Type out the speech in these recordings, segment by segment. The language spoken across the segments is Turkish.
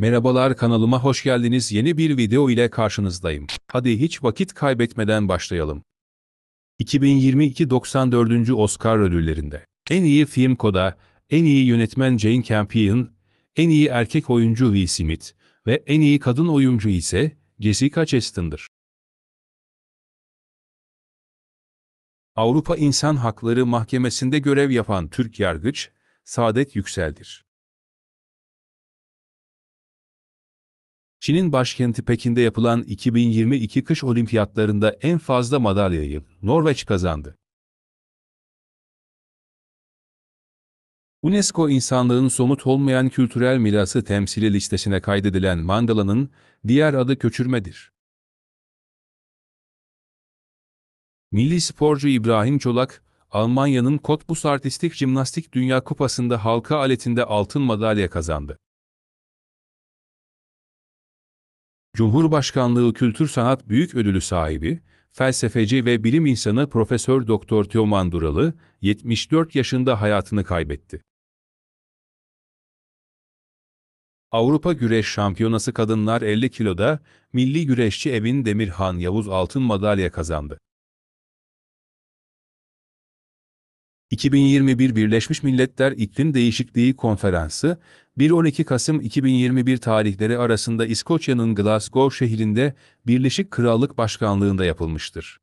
Merhabalar kanalıma hoş geldiniz. Yeni bir video ile karşınızdayım. Hadi hiç vakit kaybetmeden başlayalım. 2022 94. Oscar ödüllerinde en iyi film koda, en iyi yönetmen Jane Campion, en iyi erkek oyuncu Will Smith ve en iyi kadın oyuncu ise Jessica Chastain'dır. Avrupa İnsan Hakları Mahkemesi'nde görev yapan Türk yargıç Saadet Yüksel'dir. Çin'in başkenti Pekin'de yapılan 2022 kış olimpiyatlarında en fazla madalyayı Norveç kazandı. UNESCO insanlığın somut olmayan kültürel mirası temsili listesine kaydedilen mandalanın diğer adı köçürmedir. Milli sporcu İbrahim Çolak, Almanya'nın Cottbus Artistik Jimnastik Dünya Kupası'nda halka aletinde altın madalya kazandı. Cumhurbaşkanlığı Kültür Sanat Büyük Ödülü sahibi, felsefeci ve bilim insanı Profesör Doktor Teoman Duralı 74 yaşında hayatını kaybetti. Avrupa Güreş Şampiyonası kadınlar 50 kiloda milli güreşçi Evin Demirhan Yavuz altın madalya kazandı. 2021 Birleşmiş Milletler İklim Değişikliği Konferansı, 1-12 Kasım 2021 tarihleri arasında İskoçya'nın Glasgow şehrinde Birleşik Krallık Başkanlığında yapılmıştır.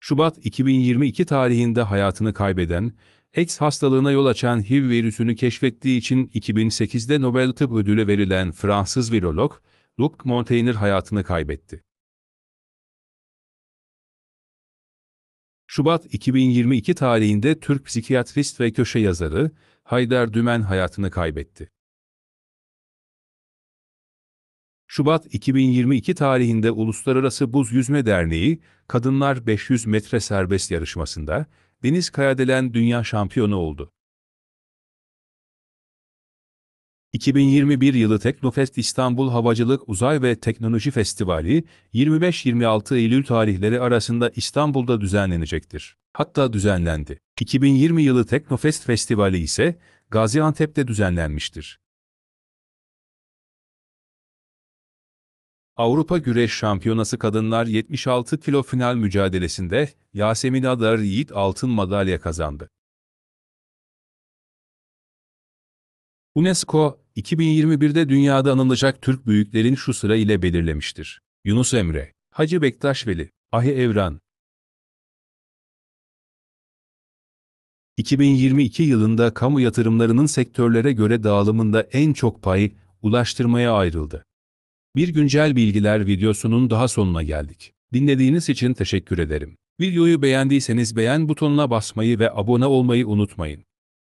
Şubat 2022 tarihinde hayatını kaybeden, AIDS hastalığına yol açan HIV virüsünü keşfettiği için 2008'de Nobel Tıp Ödülü verilen Fransız virolog Luc Montagnier hayatını kaybetti. Şubat 2022 tarihinde Türk psikiyatrist ve köşe yazarı Haydar Dümen hayatını kaybetti. Şubat 2022 tarihinde Uluslararası Buz Yüzme Derneği, Kadınlar 500 metre serbest yarışmasında Deniz Kayadelen dünya şampiyonu oldu. 2021 yılı Teknofest İstanbul Havacılık Uzay ve Teknoloji Festivali 25-26 Eylül tarihleri arasında İstanbul'da düzenlenecektir. Hatta düzenlendi. 2020 yılı Teknofest Festivali ise Gaziantep'te düzenlenmiştir. Avrupa Güreş Şampiyonası Kadınlar 76 kilo final mücadelesinde Yasemin Adar Yiğit altın madalya kazandı. UNESCO, 2021'de dünyada anılacak Türk büyüklerin şu sıra ile belirlemiştir. Yunus Emre, Hacı Bektaş Veli, Ahi Evran. 2022 yılında kamu yatırımlarının sektörlere göre dağılımında en çok payı ulaştırmaya ayrıldı. Bir güncel bilgiler videosunun daha sonuna geldik. Dinlediğiniz için teşekkür ederim. Videoyu beğendiyseniz beğen butonuna basmayı ve abone olmayı unutmayın.